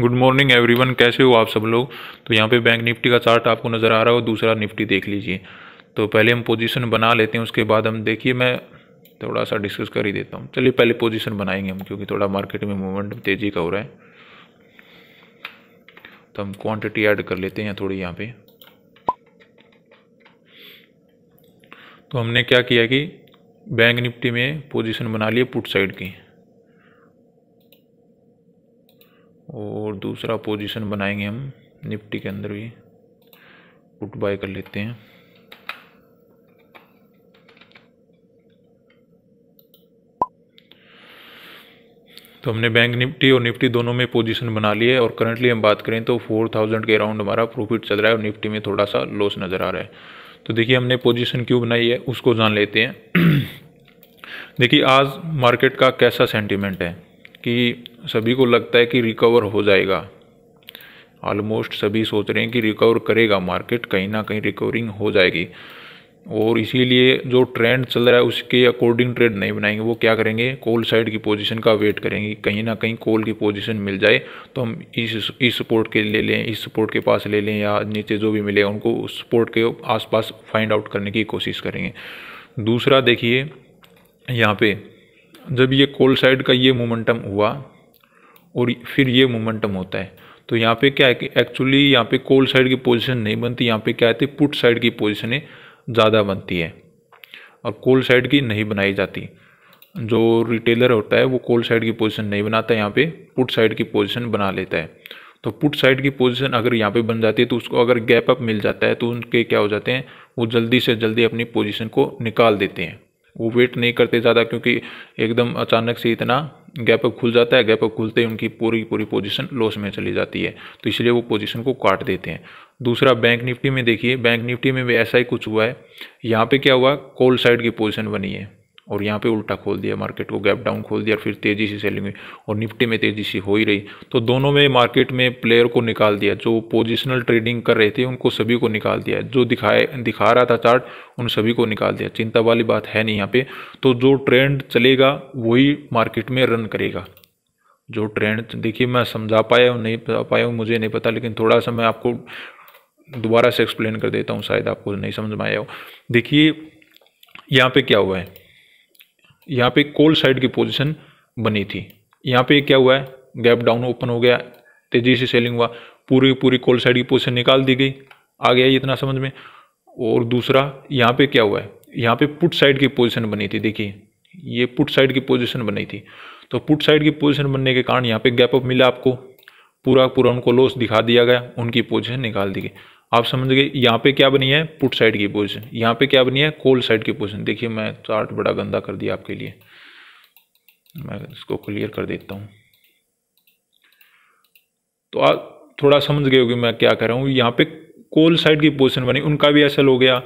good morning everyone कैसे हो आप सब लोग तो यहाँ पे बैंक निफ्टी का चार्ट आपको नज़र आ रहा हो दूसरा निफ्टी देख लीजिए तो पहले हम पोजीशन बना लेते हैं उसके बाद हम देखिए मैं थोड़ा सा डिस्कस कर ही देता हूँ चलिए पहले पोजीशन बनाएंगे हम क्योंकि थोड़ा मार्केट में मूवमेंट तेज़ी का हो रहा है तो हम क्वान्टिटी ऐड कर लेते हैं थोड़ी यहाँ पे तो हमने क्या किया कि बैंक निफ्टी में पोजीशन बना लिए पुट साइड की और दूसरा पोजीशन बनाएंगे हम निफ्टी के अंदर भी पुट बाय कर लेते हैं तो हमने बैंक निफ्टी और निफ्टी दोनों में पोजीशन बना ली है और करंटली हम बात करें तो फोर थाउजेंड के अराउंड हमारा प्रॉफिट चल रहा है और निफ्टी में थोड़ा सा लॉस नज़र आ रहा है तो देखिए हमने पोजीशन क्यों बनाई है उसको जान लेते हैं देखिए आज मार्केट का कैसा सेंटिमेंट है कि सभी को लगता है कि रिकवर हो जाएगा ऑलमोस्ट सभी सोच रहे हैं कि रिकवर करेगा मार्केट कहीं ना कहीं रिकवरिंग हो जाएगी और इसीलिए जो ट्रेंड चल रहा है उसके अकॉर्डिंग ट्रेड नहीं बनाएंगे वो क्या करेंगे कोल साइड की पोजीशन का वेट करेंगे कहीं ना कहीं कोल की पोजीशन मिल जाए तो हम इस इस सपोर्ट के ले लें इस सपोर्ट के पास ले लें या नीचे जो भी मिले उनको उस सपोर्ट के आसपास फाइंड आउट करने की कोशिश करेंगे दूसरा देखिए यहाँ पे जब ये कोल साइड का ये मोमेंटम हुआ और फिर ये मोमेंटम होता है तो यहाँ पे क्या है कि एक्चुअली यहाँ पे कोल साइड की पोजीशन नहीं बनती यहाँ पे क्या है पुट साइड की पोजिशनें ज़्यादा बनती है और कोल साइड की नहीं बनाई जाती जो रिटेलर होता है वो कोल साइड की पोजीशन नहीं बनाता यहाँ पे पुट साइड की पोजीशन बना लेता है तो पुट साइड की पोजीशन अगर यहाँ पे बन जाती है तो उसको अगर गैप अप मिल जाता है तो उनके क्या हो जाते हैं वो जल्दी से जल्दी अपनी पोजीशन को निकाल देते हैं वो वेट नहीं करते ज़्यादा क्योंकि एकदम अचानक से इतना गैप अप खुल जाता है गैप अप खुलते ही उनकी पूरी पूरी पोजीशन लॉस में चली जाती है तो इसलिए वो पोजीशन को काट देते हैं दूसरा बैंक निफ्टी में देखिए बैंक निफ्टी में भी ऐसा ही कुछ हुआ है यहाँ पे क्या हुआ कॉल साइड की पोजीशन बनी है और यहाँ पे उल्टा खोल दिया मार्केट को गैप डाउन खोल दिया फिर तेज़ी से सेलिंग हुई और निफ्टी में तेज़ी से हो ही रही तो दोनों में मार्केट में प्लेयर को निकाल दिया जो पोजिशनल ट्रेडिंग कर रहे थे उनको सभी को निकाल दिया जो दिखाए दिखा रहा था चार्ट उन सभी को निकाल दिया चिंता वाली बात है नहीं यहाँ पर तो जो ट्रेंड चलेगा वही मार्केट में रन करेगा जो ट्रेंड देखिए मैं समझा पाया हूँ नहीं बता पाया हूँ मुझे नहीं पता लेकिन थोड़ा सा मैं आपको दोबारा से एक्सप्लेन कर देता हूँ शायद आपको नहीं समझ में आया हो देखिए यहाँ पे क्या हुआ है यहाँ पे कोल साइड की पोजीशन बनी थी यहाँ पे क्या हुआ है गैप डाउन ओपन हो गया तेज़ी से सेलिंग हुआ पूरी पूरी कोल साइड की पोजीशन निकाल दी गई आ गया इतना समझ में और दूसरा यहाँ पे क्या हुआ है यहाँ पे पुट साइड की पोजीशन बनी थी देखिए ये पुट साइड की पोजिशन बनी थी तो पुट साइड की पोजिशन बनने के कारण यहाँ पे गैप अप मिला आपको पूरा पूरा उनको लॉस दिखा दिया गया उनकी पोजिशन निकाल दी गई आप समझ गए यहाँ पे क्या बनी है पुट साइड की पोजिशन यहाँ पे क्या बनी है कोल साइड की पोजिशन देखिए मैं चार्ट बड़ा गंदा कर दिया आपके लिए मैं इसको क्लियर कर देता हूँ तो आप थोड़ा समझ गए होगी मैं क्या कह रहा हूँ यहाँ पे कोल साइड की पोजिशन बनी उनका भी ऐसा हो गया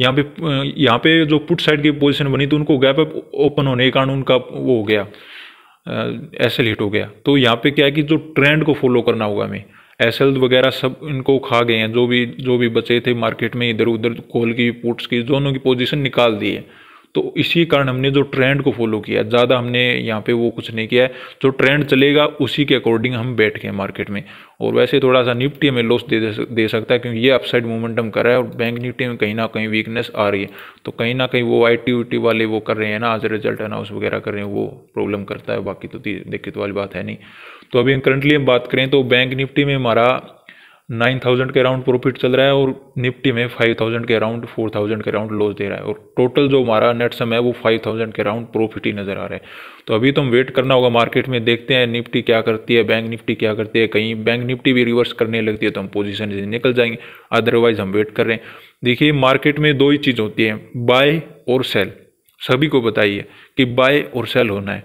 यहाँ पे यहाँ पे जो पुट साइड की पोजिशन बनी तो उनको गैप ओपन होने के कारण उनका वो हो गया ऐसे लेट हो गया तो यहाँ पे क्या है कि जो ट्रेंड को फॉलो करना होगा हमें एसल वगैरह सब इनको खा गए हैं जो भी जो भी बचे थे मार्केट में इधर उधर कोल की पुट्स की दोनों की पोजीशन निकाल दी है तो इसी कारण हमने जो ट्रेंड को फॉलो किया ज़्यादा हमने यहाँ पे वो कुछ नहीं किया है जो ट्रेंड चलेगा उसी के अकॉर्डिंग हम बैठ गए मार्केट में और वैसे थोड़ा सा निफ्टी में लॉस दे दे सकता है क्योंकि ये अपसाइड मोमेंटम कर रहा है और बैंक निफ्टी में कहीं ना कहीं वीकनेस आ रही है तो कहीं ना कहीं वो आई टी वाले वो कर रहे हैं ना आज रिजल्ट अनाउंस वगैरह कर रहे हैं वो प्रॉब्लम करता है बाकी तो दिक्कत वाली बात है नहीं तो अभी हम करंटली हम बात करें तो बैंक निफ्टी में हमारा नाइन थाउजेंड के अराउंड प्रॉफिट चल रहा है और निफ्टी में फाइव थाउजेंड के अराउंड फोर थाउजेंड के अराउंड लॉस दे रहा है और टोटल जो हमारा नेट सम है वो फाइव थाउजेंड के अराउंड प्रॉफिट ही नज़र आ रहा है तो अभी तो हम वेट करना होगा मार्केट में देखते हैं निफ्टी क्या करती है बैंक निफ्टी क्या करती है कहीं बैंक निफ्टी भी रिवर्स करने लगती है तो हम पोजिशन से निकल जाएंगे अदरवाइज हम वेट कर रहे हैं देखिए मार्केट में दो ही चीज़ होती है बाय और सेल सभी को बताइए कि बाय और सेल होना है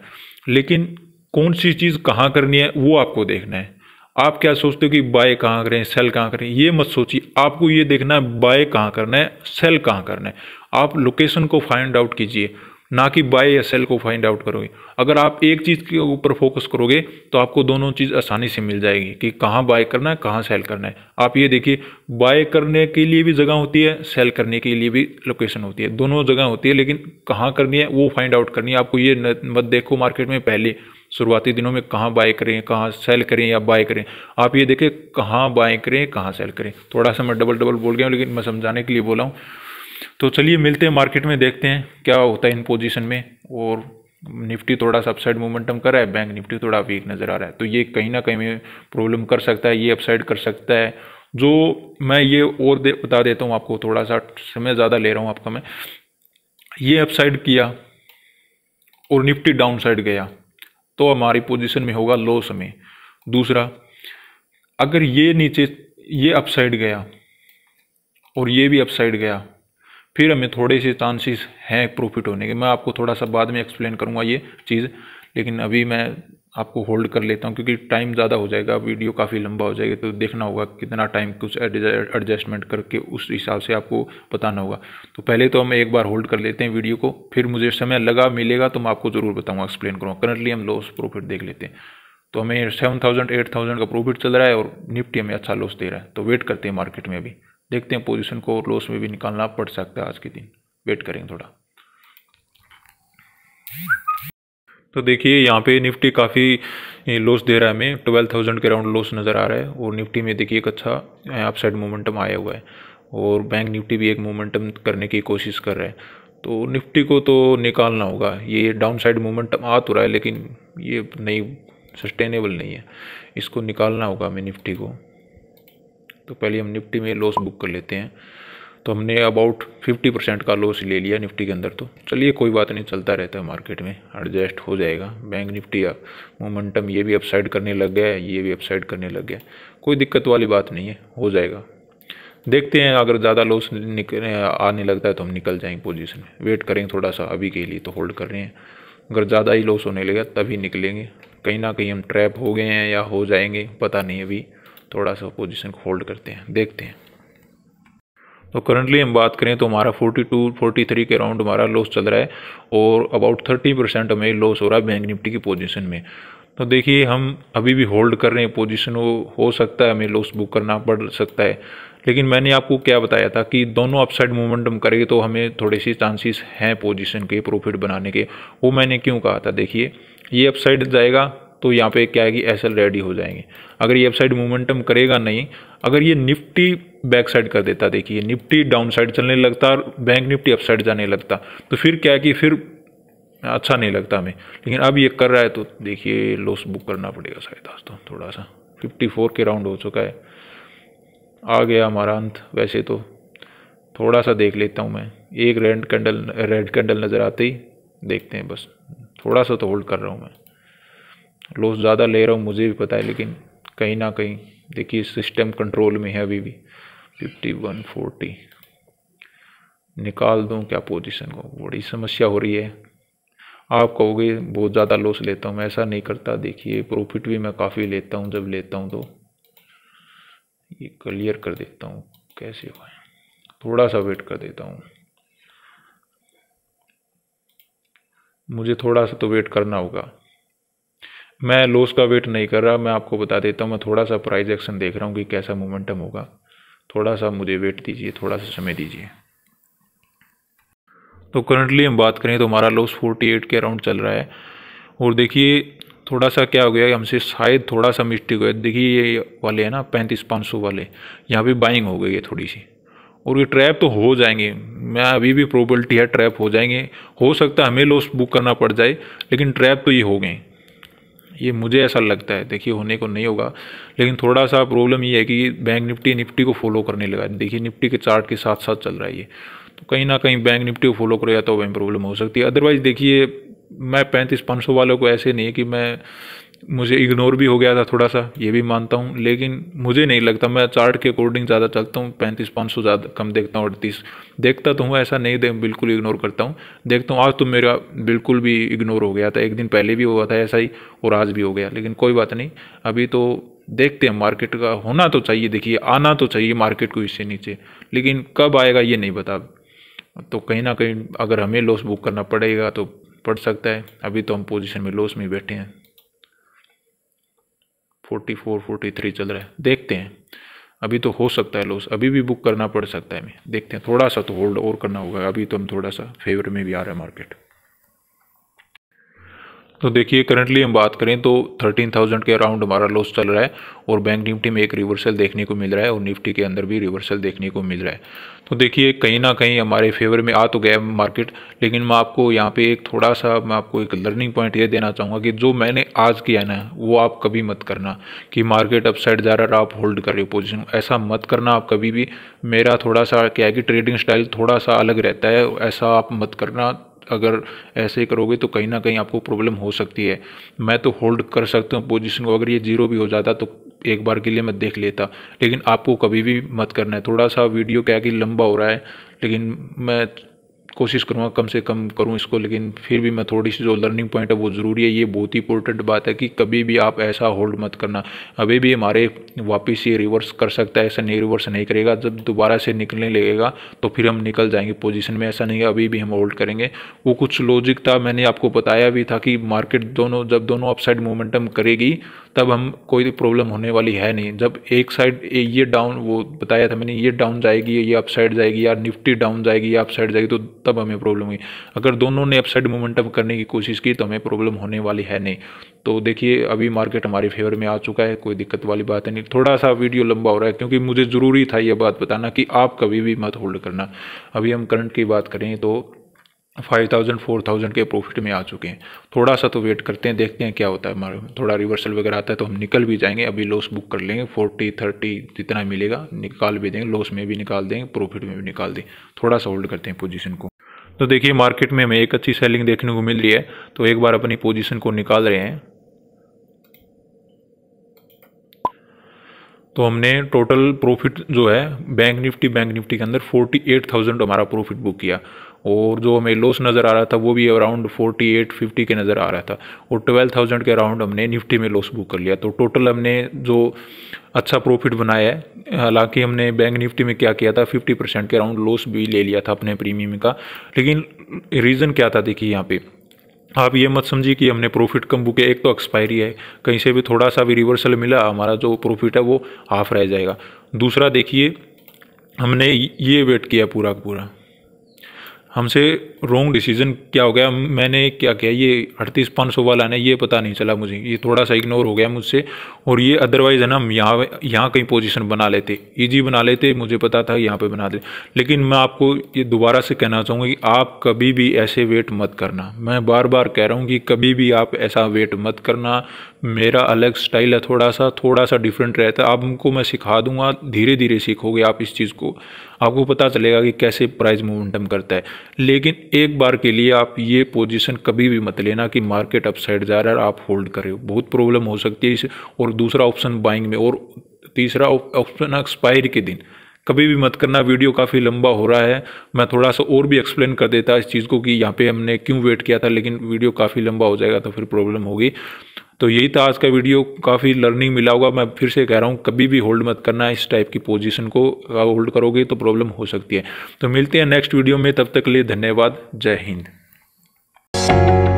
लेकिन कौन सी चीज़ कहाँ करनी है वो आपको देखना है आप क्या सोचते हो कि बाय कहाँ करें सेल कहाँ करें ये मत सोचिए आपको ये देखना है बाय कहाँ करना है सेल कहाँ करना है आप लोकेशन को फाइंड आउट कीजिए ना कि बाय या सेल को फाइंड आउट करोगे अगर आप एक चीज़ के ऊपर फोकस करोगे तो आपको दोनों चीज़ आसानी से मिल जाएगी कि कहाँ बाय करना है कहाँ सेल करना है आप ये देखिए बाय करने के लिए भी जगह होती है सेल करने के लिए भी लोकेशन होती है दोनों जगह होती है लेकिन कहाँ करनी है वो फाइंड आउट करनी है आपको ये मत देखो मार्केट में पहले शुरुआती दिनों में कहाँ बाय करें कहाँ सेल करें या बाय करें आप ये देखें कहाँ बाय करें कहाँ सेल करें थोड़ा सा मैं डबल डबल बोल गया हूँ लेकिन मैं समझाने के लिए बोला हूँ तो चलिए मिलते हैं मार्केट में देखते हैं क्या होता है इन पोजिशन में और निफ्टी थोड़ा सा अपसाइड मोमेंटम कर रहा है बैंक निफ्टी थोड़ा वीक नज़र आ रहा है तो ये कहीं ना कहीं प्रॉब्लम कर सकता है ये अपसाइड कर सकता है जो मैं ये और दे बता देता हूँ आपको थोड़ा सा समय ज़्यादा ले रहा हूँ आपका मैं ये अपसाइड किया और निफ्टी डाउन साइड गया तो हमारी पोजीशन में होगा लॉस में दूसरा अगर ये नीचे ये अपसाइड गया और ये भी अपसाइड गया फिर हमें थोड़े से चांसेस हैं प्रॉफिट होने के मैं आपको थोड़ा सा बाद में एक्सप्लेन करूँगा ये चीज़ लेकिन अभी मैं आपको होल्ड कर लेता हूँ क्योंकि टाइम ज़्यादा हो जाएगा वीडियो काफ़ी लंबा हो जाएगा तो देखना होगा कितना टाइम कुछ एडजस्टमेंट करके उस हिसाब से आपको बताना होगा तो पहले तो हम एक बार होल्ड कर लेते हैं वीडियो को फिर मुझे समय लगा मिलेगा तो मैं आपको ज़रूर बताऊँगा एक्सप्लेन करूँगा करंटली हम लॉस प्रॉफिट देख लेते हैं तो हमें सेवन थाउजेंड एट थाउजेंड का प्रॉफिट चल रहा है और निफ्टी हमें अच्छा लॉस दे रहा है तो वेट करते हैं मार्केट में भी देखते हैं पोजिशन को लॉस में भी निकालना पड़ सकता है आज के दिन वेट करेंगे थोड़ा तो देखिए यहाँ पे निफ्टी काफ़ी लॉस दे रहा है हमें ट्वेल्व थाउजेंड के अराउंड लॉस नज़र आ रहा है और निफ्टी में देखिए एक अच्छा अपसाइड मोमेंटम आया हुआ है और बैंक निफ्टी भी एक मोमेंटम करने की कोशिश कर रहा है तो निफ्टी को तो निकालना होगा ये डाउन साइड मोमेंटम आ तो रहा है लेकिन ये नहीं सस्टेनेबल नहीं है इसको निकालना होगा हमें निफ्टी को तो पहले हम निफ्टी में लॉस बुक कर लेते हैं तो हमने अबाउट फिफ्टी परसेंट का लॉस ले लिया निफ्टी के अंदर तो चलिए कोई बात नहीं चलता रहता है मार्केट में एडजस्ट हो जाएगा बैंक निफ्टी या मोमेंटम ये भी अपसाइड करने लग गया है ये भी अपसाइड करने लग गया कोई दिक्कत वाली बात नहीं है हो जाएगा देखते हैं अगर ज़्यादा लॉस आने लगता है तो हम निकल जाएंगे पोजिशन में वेट करेंगे थोड़ा सा अभी के लिए तो होल्ड कर रहे हैं अगर ज़्यादा ही लॉस होने लगा तभी निकलेंगे कहीं ना कहीं हम ट्रैप हो गए हैं या हो जाएंगे पता नहीं अभी थोड़ा सा पोजीशन को होल्ड करते हैं देखते हैं तो करंटली हम बात करें तो हमारा 42, 43 के अराउंड हमारा लॉस चल रहा है और अबाउट 30 परसेंट हमें लॉस हो रहा है बैंक निफ्टी की पोजीशन में तो देखिए हम अभी भी होल्ड कर रहे हैं पोजीशन हो, हो सकता है हमें लॉस बुक करना पड़ सकता है लेकिन मैंने आपको क्या बताया था कि दोनों अपसाइड मोमेंटम करेंगे तो हमें थोड़े से चांसेस हैं पोजिशन के प्रॉफिट बनाने के वो मैंने क्यों कहा था देखिए ये अपसाइड जाएगा तो यहाँ पे क्या है कि एस रेडी हो जाएंगे अगर ये अपसाइड मोमेंटम करेगा नहीं अगर ये निफ्टी बैक साइड कर देता देखिए निफ्टी डाउन साइड चलने लगता और बैंक निफ्टी अपसाइड जाने लगता तो फिर क्या है कि फिर अच्छा नहीं लगता हमें लेकिन अब ये कर रहा है तो देखिए लॉस बुक करना पड़ेगा शायद दोस्तों थोड़ा सा फिफ्टी के राउंड हो चुका है आ गया हमारा अंत वैसे तो थोड़ा सा देख लेता हूँ मैं एक रेड कैंडल रेड कैंडल नज़र आते ही देखते हैं बस थोड़ा सा तो होल्ड कर रहा हूँ मैं लॉस ज़्यादा ले रहा हूँ मुझे भी पता है लेकिन कहीं ना कहीं देखिए सिस्टम कंट्रोल में है अभी भी फिफ्टी वन फोर्टी निकाल दूँ क्या पोजीशन को बड़ी समस्या हो रही है आप कहोगे बहुत ज़्यादा लॉस लेता हूँ मैं ऐसा नहीं करता देखिए प्रॉफिट भी मैं काफ़ी लेता हूँ जब लेता हूँ तो ये क्लियर कर देता हूँ कैसे हुआ थोड़ा सा वेट कर देता हूँ मुझे थोड़ा सा तो वेट करना होगा मैं लॉस का वेट नहीं कर रहा मैं आपको बता देता हूँ मैं थोड़ा सा प्राइस एक्शन देख रहा हूँ कि कैसा मोमेंटम होगा थोड़ा सा मुझे वेट दीजिए थोड़ा सा समय दीजिए तो करंटली हम बात करें तो हमारा लॉस 48 के अराउंड चल रहा है और देखिए थोड़ा सा क्या हो गया हमसे शायद थोड़ा सा मिस्टेक हो गया देखिए ये वाले हैं ना पैंतीस पाँच सौ वाले यहाँ पर बाइंग हो गई है थोड़ी सी और ये ट्रैप तो हो जाएंगे मैं अभी भी प्रोबेबिलिटी है ट्रैप हो जाएंगे हो सकता है हमें लॉस बुक करना पड़ जाए लेकिन ट्रैप तो ये हो गए ये मुझे ऐसा लगता है देखिए होने को नहीं होगा लेकिन थोड़ा सा प्रॉब्लम ये है कि बैंक निफ्टी निफ्टी को फॉलो करने लगा देखिए निफ्टी के चार्ट के साथ साथ चल रहा है ये तो कहीं ना कहीं बैंक निफ्टी को फॉलो करेगा तो वहीं प्रॉब्लम हो सकती है अदरवाइज़ देखिए मैं पैंतीस पाँच सौ वालों को ऐसे नहीं है कि मैं मुझे इग्नोर भी हो गया था थोड़ा सा ये भी मानता हूँ लेकिन मुझे नहीं लगता मैं चार्ट के अकॉर्डिंग ज़्यादा चलता हूँ पैंतीस पाँच सौ ज़्यादा कम देखता हूँ अड़तीस देखता तो हूँ ऐसा नहीं दे बिल्कुल इग्नोर करता हूँ देखता हूँ आज तो मेरा बिल्कुल भी इग्नोर हो गया था एक दिन पहले भी हुआ था ऐसा ही और आज भी हो गया लेकिन कोई बात नहीं अभी तो देखते हैं मार्केट का होना तो चाहिए देखिए आना तो चाहिए मार्केट को इससे नीचे लेकिन कब आएगा ये नहीं बता तो कहीं ना कहीं अगर हमें लॉस बुक करना पड़ेगा तो पड़ सकता है अभी तो हम पोजीशन में लॉस में बैठे हैं फोर्टी फोर फोर्टी थ्री चल रहा है देखते हैं अभी तो हो सकता है लॉस अभी भी बुक करना पड़ सकता है हमें देखते हैं थोड़ा सा तो होल्ड और करना होगा अभी तो हम थोड़ा सा फेवर में भी आ रहा है मार्केट तो देखिए करंटली हम बात करें तो 13,000 के अराउंड हमारा लॉस चल रहा है और बैंक निफ्टी में एक रिवर्सल देखने को मिल रहा है और निफ्टी के अंदर भी रिवर्सल देखने को मिल रहा है तो देखिए कहीं ना कहीं हमारे फेवर में आ तो गया मार्केट लेकिन मैं आपको यहाँ पे एक थोड़ा सा मैं आपको एक लर्निंग पॉइंट ये देना चाहूँगा कि जो मैंने आज किया ना वो आप कभी मत करना कि मार्केट अपसाइड जा रहा है आप होल्ड कर रहे हो पोजिशन ऐसा मत करना आप कभी भी मेरा थोड़ा सा क्या है कि ट्रेडिंग स्टाइल थोड़ा सा अलग रहता है ऐसा आप मत करना अगर ऐसे ही करोगे तो कहीं ना कहीं आपको प्रॉब्लम हो सकती है मैं तो होल्ड कर सकता हूँ पोजिशन को अगर ये जीरो भी हो जाता तो एक बार के लिए मैं देख लेता लेकिन आपको कभी भी मत करना है थोड़ा सा वीडियो क्या कि लंबा हो रहा है लेकिन मैं कोशिश करूँगा कम से कम करूँ इसको लेकिन फिर भी मैं थोड़ी सी जो लर्निंग पॉइंट है वो ज़रूरी है ये बहुत ही इंपॉर्टेंट बात है कि कभी भी आप ऐसा होल्ड मत करना अभी भी हमारे वापस ये रिवर्स कर सकता है ऐसा नहीं रिवर्स नहीं करेगा जब दोबारा से निकलने लगेगा तो फिर हम निकल जाएंगे पोजिशन में ऐसा नहीं है अभी भी हम होल्ड करेंगे वो कुछ लॉजिक था मैंने आपको बताया भी था कि मार्केट दोनों जब दोनों अपसाइड मोमेंटम करेगी तब हम कोई प्रॉब्लम होने वाली है नहीं जब एक साइड ये डाउन वो बताया था मैंने ये डाउन जाएगी ये अपसाइड जाएगी या निफ्टी डाउन जाएगी या अपसाइड जाएगी तो तब हमें प्रॉब्लम हुई अगर दोनों ने अपसाइड मोमेंटम करने की कोशिश की तो हमें प्रॉब्लम होने वाली है नहीं तो देखिए अभी मार्केट हमारे फेवर में आ चुका है कोई दिक्कत वाली बात नहीं थोड़ा सा वीडियो लंबा हो रहा है क्योंकि मुझे ज़रूरी था यह बात बताना कि आप कभी भी मत होल्ड करना अभी हम करंट की बात करें तो फाइव थाउजेंड फोर थाउजेंड के प्रॉफिट में आ चुके हैं थोड़ा सा तो वेट करते हैं देखते हैं क्या होता है हमारे थोड़ा रिवर्सल वगैरह आता है तो हम निकल भी जाएंगे अभी लॉस बुक कर लेंगे फोर्टी थर्टी जितना मिलेगा निकाल भी देंगे लॉस में भी निकाल देंगे प्रॉफिट में भी निकाल देंगे थोड़ा सा होल्ड करते हैं पोजिशन को तो देखिए मार्केट में हमें एक अच्छी सेलिंग देखने को मिल रही है तो एक बार अपनी पोजिशन को निकाल रहे हैं तो हमने टोटल प्रॉफिट जो है बैंक निफ्टी बैंक निफ्टी के अंदर 48,000 हमारा प्रॉफिट बुक किया और जो हमें लॉस नज़र आ रहा था वो भी अराउंड 48 50 के नज़र आ रहा था और 12,000 के अराउंड हमने निफ्टी में लॉस बुक कर लिया तो टोटल हमने जो अच्छा प्रॉफिट बनाया है हालांकि हमने बैंक निफ्टी में क्या किया था 50 परसेंट के अराउंड लॉस भी ले लिया था अपने प्रीमियम का लेकिन रीज़न क्या था देखिए यहाँ पर आप ये मत समझिए कि हमने प्रॉफिट कम बुक है एक तो एक्सपायरी है कहीं से भी थोड़ा सा भी रिवर्सल मिला हमारा जो प्रॉफिट है वो हाफ रह जाएगा दूसरा देखिए हमने ये वेट किया पूरा पूरा हमसे रॉन्ग डिसीजन क्या हो गया मैंने क्या किया ये अड़तीस पाँच सौ वाला ना ये पता नहीं चला मुझे ये थोड़ा सा इग्नोर हो गया मुझसे और ये अदरवाइज़ है ना हम यहाँ यहाँ कहीं पोजीशन बना लेते इजी बना लेते मुझे पता था यहाँ पे बना दे लेकिन मैं आपको ये दोबारा से कहना चाहूँगा कि आप कभी भी ऐसे वेट मत करना मैं बार बार कह रहा हूँ कि कभी भी आप ऐसा वेट मत करना मेरा अलग स्टाइल है थोड़ा सा थोड़ा सा डिफरेंट रहता है आपको मैं सिखा दूंगा धीरे धीरे सीखोगे आप इस चीज़ को आपको पता चलेगा कि कैसे प्राइस मोमेंटम करता है लेकिन एक बार के लिए आप ये पोजीशन कभी भी मत लेना कि मार्केट अपसाइड जा रहा है आप होल्ड करें बहुत प्रॉब्लम हो सकती है इस और दूसरा ऑप्शन बाइंग में और तीसरा ऑप्शन एक्सपायरी के दिन कभी भी मत करना वीडियो काफ़ी लंबा हो रहा है मैं थोड़ा सा और भी एक्सप्लेन कर देता इस चीज़ को कि यहाँ पे हमने क्यों वेट किया था लेकिन वीडियो काफ़ी लंबा हो जाएगा तो फिर प्रॉब्लम होगी तो यही था आज का वीडियो काफ़ी लर्निंग मिला होगा मैं फिर से कह रहा हूँ कभी भी होल्ड मत करना इस टाइप की पोजीशन को होल्ड करोगे तो प्रॉब्लम हो सकती है तो मिलते हैं नेक्स्ट वीडियो में तब तक के लिए धन्यवाद जय हिंद